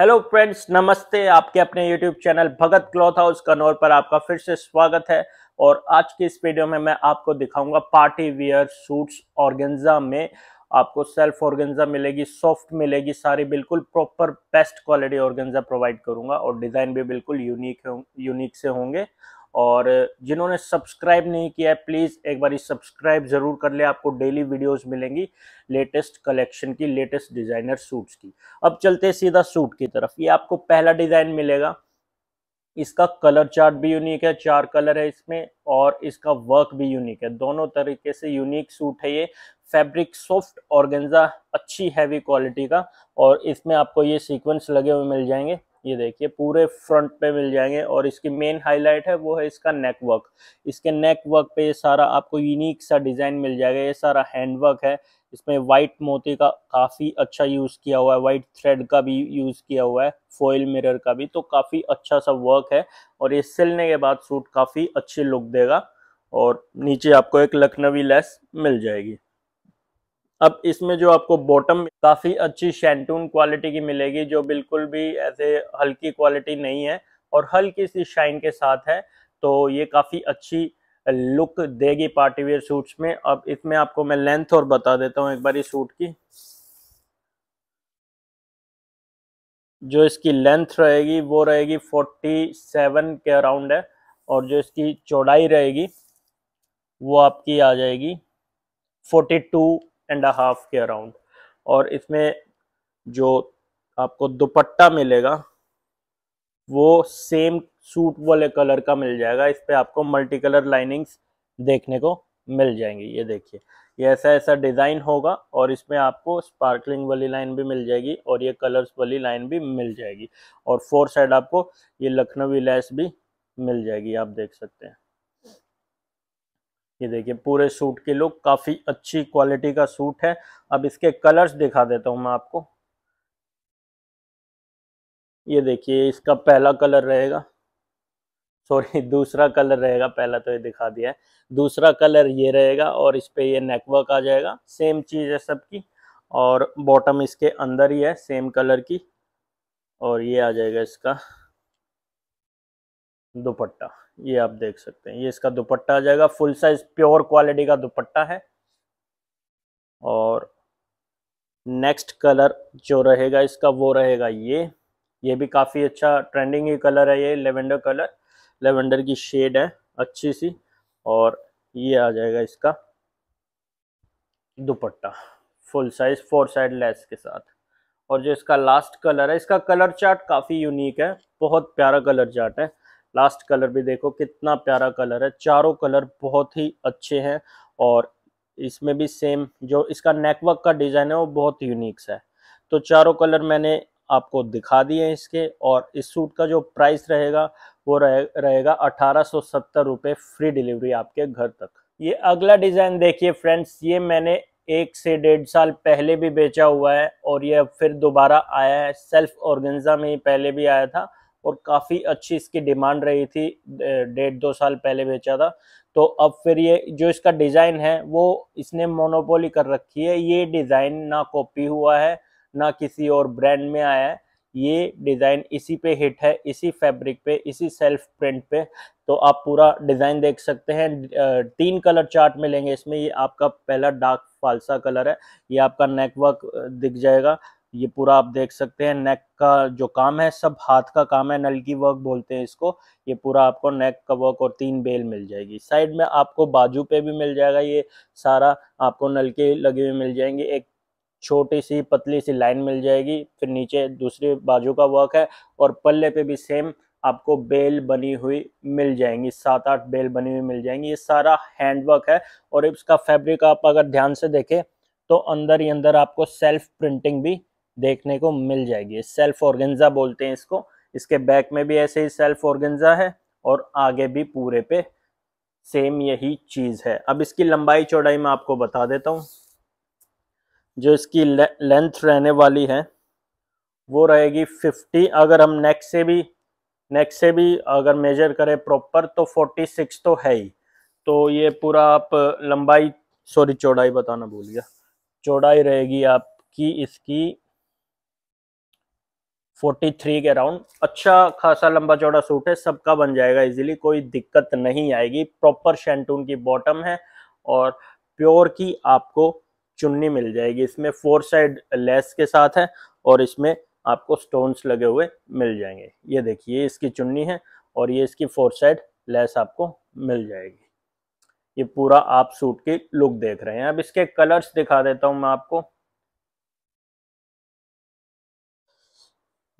hello friends नमस्ते आपके अपने YouTube channel Bhagat cloth house Kanaur पर आपका फिर से स्वागत है और आज की इस वीडियो में मैं आपको दिखाऊंगा पार्टी वियर सूट्स ऑर्गेन्जा में आपको सेल्फ ऑर्गेन्जा मिलेगी सॉफ्ट मिलेगी सारी बिल्कुल proper best quality organza provide करूंगा और डिज़ाइन भी बिल्कुल यूनिक यूनिक से होंगे और जिन्होंने सब्सक्राइब नहीं किया है प्लीज़ एक बार सब्सक्राइब ज़रूर कर ले आपको डेली वीडियोस मिलेंगी लेटेस्ट कलेक्शन की लेटेस्ट डिज़ाइनर सूट्स की अब चलते सीधा सूट की तरफ ये आपको पहला डिज़ाइन मिलेगा इसका कलर चार्ट भी यूनिक है चार कलर है इसमें और इसका वर्क भी यूनिक है दोनों तरीके से यूनिक सूट है ये फैब्रिक सॉफ्ट ऑर्गेन्जा अच्छी हैवी क्वालिटी का और इसमें आपको ये सीक्वेंस लगे हुए मिल जाएंगे ये देखिए पूरे फ्रंट पे मिल जाएंगे और इसकी मेन हाईलाइट है वो है इसका नेकवर्क इसके नेकवर्क पे ये सारा आपको यूनिक सा डिज़ाइन मिल जाएगा ये सारा हैंडवर्क है इसमें वाइट मोती का काफ़ी अच्छा यूज़ किया हुआ है वाइट थ्रेड का भी यूज़ किया हुआ है फॉइल मिरर का भी तो काफ़ी अच्छा सा वर्क है और ये सिलने के बाद सूट काफ़ी अच्छी लुक देगा और नीचे आपको एक लखनवी लेस मिल जाएगी अब इसमें जो आपको बॉटम काफ़ी अच्छी शैंटून क्वालिटी की मिलेगी जो बिल्कुल भी ऐसे हल्की क्वालिटी नहीं है और हल्की सी शाइन के साथ है तो ये काफ़ी अच्छी लुक देगी पार्टी वेयर सूट्स में अब इसमें आपको मैं लेंथ और बता देता हूँ एक बार इस सूट की जो इसकी लेंथ रहेगी वो रहेगी 47 के अराउंड है और जो इसकी चौड़ाई रहेगी वो आपकी आ जाएगी 42 एंड अ हाफ के अराउंड और इसमें जो आपको दुपट्टा मिलेगा वो सेम सूट वाले कलर का मिल जाएगा इस पर आपको मल्टी कलर लाइनिंग्स देखने को मिल जाएंगी ये देखिए ये ऐसा ऐसा डिज़ाइन होगा और इसमें आपको स्पार्कलिंग वाली लाइन भी मिल जाएगी और ये कलर्स वाली लाइन भी मिल जाएगी और फोर साइड आपको ये लखनवी लैस भी मिल जाएगी आप देख सकते हैं ये देखिए पूरे सूट की लुक काफ़ी अच्छी क्वालिटी का सूट है अब इसके कलर्स दिखा देता हूँ मैं आपको ये देखिए इसका पहला कलर रहेगा सॉरी दूसरा कलर रहेगा पहला तो ये दिखा दिया है दूसरा कलर ये रहेगा और इस पर ये नेकवर्क आ जाएगा सेम चीज़ है सबकी और बॉटम इसके अंदर ही है सेम कलर की और ये आ जाएगा इसका दुपट्टा ये आप देख सकते हैं ये इसका दुपट्टा आ जाएगा फुल साइज प्योर क्वालिटी का दुपट्टा है और नेक्स्ट कलर जो रहेगा इसका वो रहेगा ये ये भी काफ़ी अच्छा ट्रेंडिंग ही कलर है ये लेवेंडर कलर लेवेंडर की शेड है अच्छी सी और ये आ जाएगा इसका dupatta full size four side lace के साथ और जो इसका लास्ट कलर है इसका कलर चार्ट काफ़ी यूनिक है बहुत प्यारा कलर चार्ट है लास्ट कलर भी देखो कितना प्यारा कलर है चारों कलर बहुत ही अच्छे हैं और इसमें भी सेम जो इसका नेकवर्क का डिज़ाइन है वो बहुत यूनिक्स है तो चारों कलर मैंने आपको दिखा दिए हैं इसके और इस सूट का जो प्राइस रहेगा वो रहे, रहेगा अठारह सौ फ्री डिलीवरी आपके घर तक ये अगला डिज़ाइन देखिए फ्रेंड्स ये मैंने एक से डेढ़ साल पहले भी बेचा हुआ है और ये अब फिर दोबारा आया है सेल्फ ऑर्गेन्जा में ही पहले भी आया था और काफ़ी अच्छी इसकी डिमांड रही थी डेढ़ दो साल पहले बेचा था तो अब फिर ये जो इसका डिज़ाइन है वो इसने मोनोपोली कर रखी है ये डिज़ाइन ना कॉपी हुआ है ना किसी और ब्रांड में आया है ये डिज़ाइन इसी पे हिट है इसी फैब्रिक पे इसी सेल्फ प्रिंट पे तो आप पूरा डिज़ाइन देख सकते हैं तीन कलर चार्ट मिलेंगे इसमें ये आपका पहला डार्क फालसा कलर है ये आपका नेकवर्क दिख जाएगा ये पूरा आप देख सकते हैं नेक का जो काम है सब हाथ का काम है नल की वर्क बोलते हैं इसको ये पूरा आपको नेक का वर्क और तीन बेल मिल जाएगी साइड में आपको बाजू पे भी मिल जाएगा ये सारा आपको नल के लगे हुए मिल जाएंगे एक छोटी सी पतली सी लाइन मिल जाएगी फिर नीचे दूसरे बाजू का वर्क है और पल्ले पे भी सेम आपको बेल बनी हुई मिल जाएंगी सात आठ बेल बनी हुई मिल जाएंगी ये सारा हैंड वर्क है और इसका फैब्रिक आप अगर ध्यान से देखें तो अंदर ही अंदर आपको सेल्फ प्रिंटिंग भी देखने को मिल जाएगी सेल्फ ऑर्गेंजा बोलते हैं इसको इसके बैक में भी ऐसे ही सेल्फ ऑर्गेंजा है और आगे भी पूरे पे सेम यही चीज़ है अब इसकी लंबाई चौड़ाई मैं आपको बता देता हूँ जो इसकी ले, लेंथ रहने वाली है वो रहेगी 50 अगर हम नेक से भी नेक से भी अगर मेजर करें प्रॉपर तो 46 तो है ही तो ये पूरा आप लंबाई सॉरी चौड़ाई बताना भूल गया चौड़ाई रहेगी आपकी इसकी फोर्टी थ्री के राउंड अच्छा खासा लंबा चौड़ा सूट है सबका बन जाएगा इजीली कोई दिक्कत नहीं आएगी प्रॉपर शैंटून की बॉटम है और प्योर की आपको चुन्नी मिल जाएगी इसमें फोर साइड लेस के साथ है और इसमें आपको स्टोन्स लगे हुए मिल जाएंगे ये देखिए इसकी चुन्नी है और ये इसकी फोर साइड लेस आपको मिल जाएगी ये पूरा आप सूट की लुक देख रहे हैं अब इसके कलर्स दिखा देता हूँ मैं आपको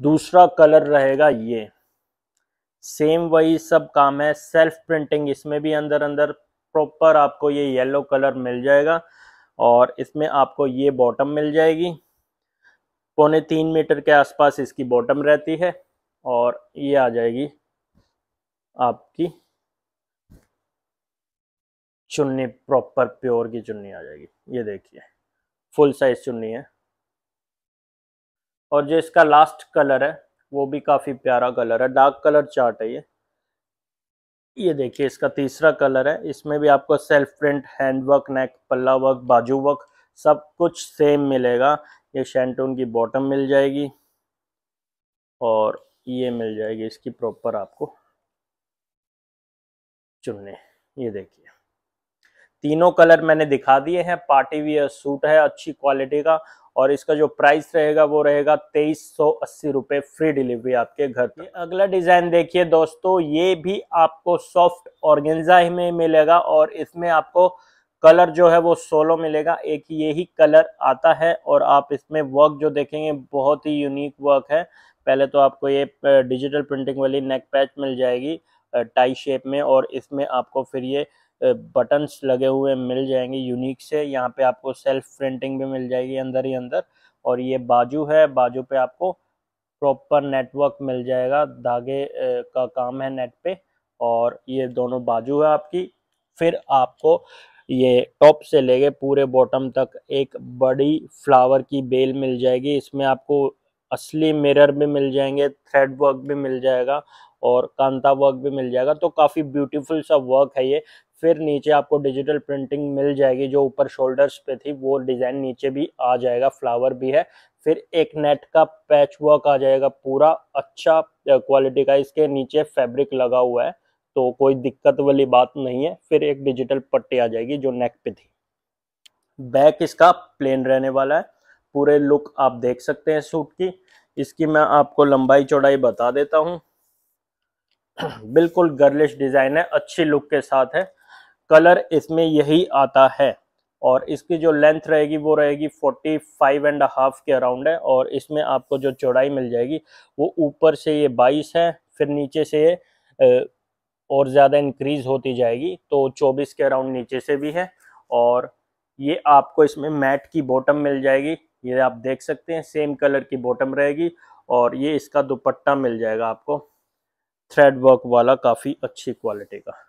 दूसरा कलर रहेगा ये सेम वही सब काम है सेल्फ प्रिंटिंग इसमें भी अंदर अंदर प्रॉपर आपको ये येलो कलर मिल जाएगा और इसमें आपको ये बॉटम मिल जाएगी पौने तीन मीटर के आसपास इसकी बॉटम रहती है और ये आ जाएगी आपकी चुन्नी प्रॉपर प्योर की चुन्नी आ जाएगी ये देखिए फुल साइज चुन्नी है और जो इसका लास्ट कलर है वो भी काफ़ी प्यारा कलर है डार्क कलर चार्ट है ये ये देखिए इसका तीसरा कलर है इसमें भी आपको self print hand work neck पल्ला वर्क बाजू वर्क सब कुछ सेम मिलेगा ये शैंटून की बॉटम मिल जाएगी और ये मिल जाएगी इसकी प्रॉपर आपको चुनने ये देखिए तीनों कलर मैंने दिखा दिए हैं पार्टी वियर सूट है अच्छी क्वालिटी का और इसका जो प्राइस रहेगा वो रहेगा तेईस सौ अस्सी रुपये फ्री डिलीवरी आपके घर पे अगला डिज़ाइन देखिए दोस्तों ये भी आपको सॉफ्ट ऑर्गेन्जा में मिलेगा और इसमें आपको कलर जो है वो सोलो मिलेगा एक ये ही कलर आता है और आप इसमें वर्क जो देखेंगे बहुत ही यूनिक वर्क है पहले तो आपको ये डिजिटल प्रिंटिंग वाली नेक पैच मिल जाएगी टाई शेप में और इसमें आपको फिर ये बटन्स लगे हुए मिल जाएंगे यूनिक से यहाँ पे आपको सेल्फ प्रिंटिंग भी मिल जाएगी अंदर ही अंदर और ये बाजू है बाजू पे आपको प्रॉपर नेटवर्क मिल जाएगा धागे का काम है नेट पे और ये दोनों बाजू है आपकी फिर आपको ये टॉप से लेके पूरे बॉटम तक एक बड़ी फ्लावर की बेल मिल जाएगी इसमें आपको असली मिरर भी मिल जाएंगे थ्रेड वर्क भी मिल जाएगा और कांता वर्क भी मिल जाएगा तो काफ़ी ब्यूटीफुल सा वर्क है ये फिर नीचे आपको डिजिटल प्रिंटिंग मिल जाएगी जो ऊपर शोल्डर्स पे थी वो डिज़ाइन नीचे भी आ जाएगा फ्लावर भी है फिर एक नेट का पैच वर्क आ जाएगा पूरा अच्छा क्वालिटी का इसके नीचे फैब्रिक लगा हुआ है तो कोई दिक्कत वाली बात नहीं है फिर एक डिजिटल पट्टी आ जाएगी जो नेक पे थी बैक इसका प्लेन रहने वाला है पूरे लुक आप देख सकते हैं सूट की इसकी मैं आपको लंबाई चौड़ाई बता देता हूँ बिल्कुल गर्लिश डिज़ाइन है अच्छी लुक के साथ है कलर इसमें यही आता है और इसकी जो लेंथ रहेगी वो रहेगी फोर्टी फाइव एंड हाफ के अराउंड है और इसमें आपको जो चौड़ाई मिल जाएगी वो ऊपर से ये बाईस है फिर नीचे से ये और ज़्यादा इंक्रीज होती जाएगी तो चौबीस के अराउंड नीचे से भी है और ये आपको इसमें मैट की बॉटम मिल जाएगी ये आप देख सकते हैं सेम कलर की बॉटम रहेगी और ये इसका दुपट्टा मिल जाएगा आपको थ्रेड वर्क वाला काफ़ी अच्छी क्वालिटी का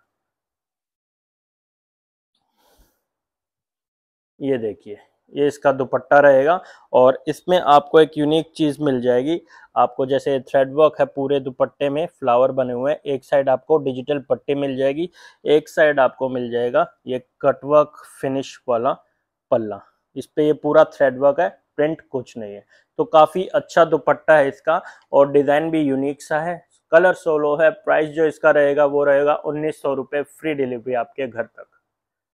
ये देखिए ये इसका दुपट्टा रहेगा और इसमें आपको एक यूनिक चीज़ मिल जाएगी आपको जैसे थ्रेड वर्क है पूरे दुपट्टे में फ्लावर बने हुए हैं एक साइड आपको डिजिटल पट्टी मिल जाएगी एक साइड आपको मिल जाएगा ये कटवर्क फिनिश वाला पल्ला इस पर ये पूरा थ्रेड वर्क है प्रिंट कुछ नहीं है तो काफ़ी अच्छा दुपट्टा है इसका और डिज़ाइन भी यूनिक सा है कलर सोलो है प्राइस जो इसका रहेगा वो रहेगा उन्नीस सौ रुपये फ्री डिलीवरी आपके घर तक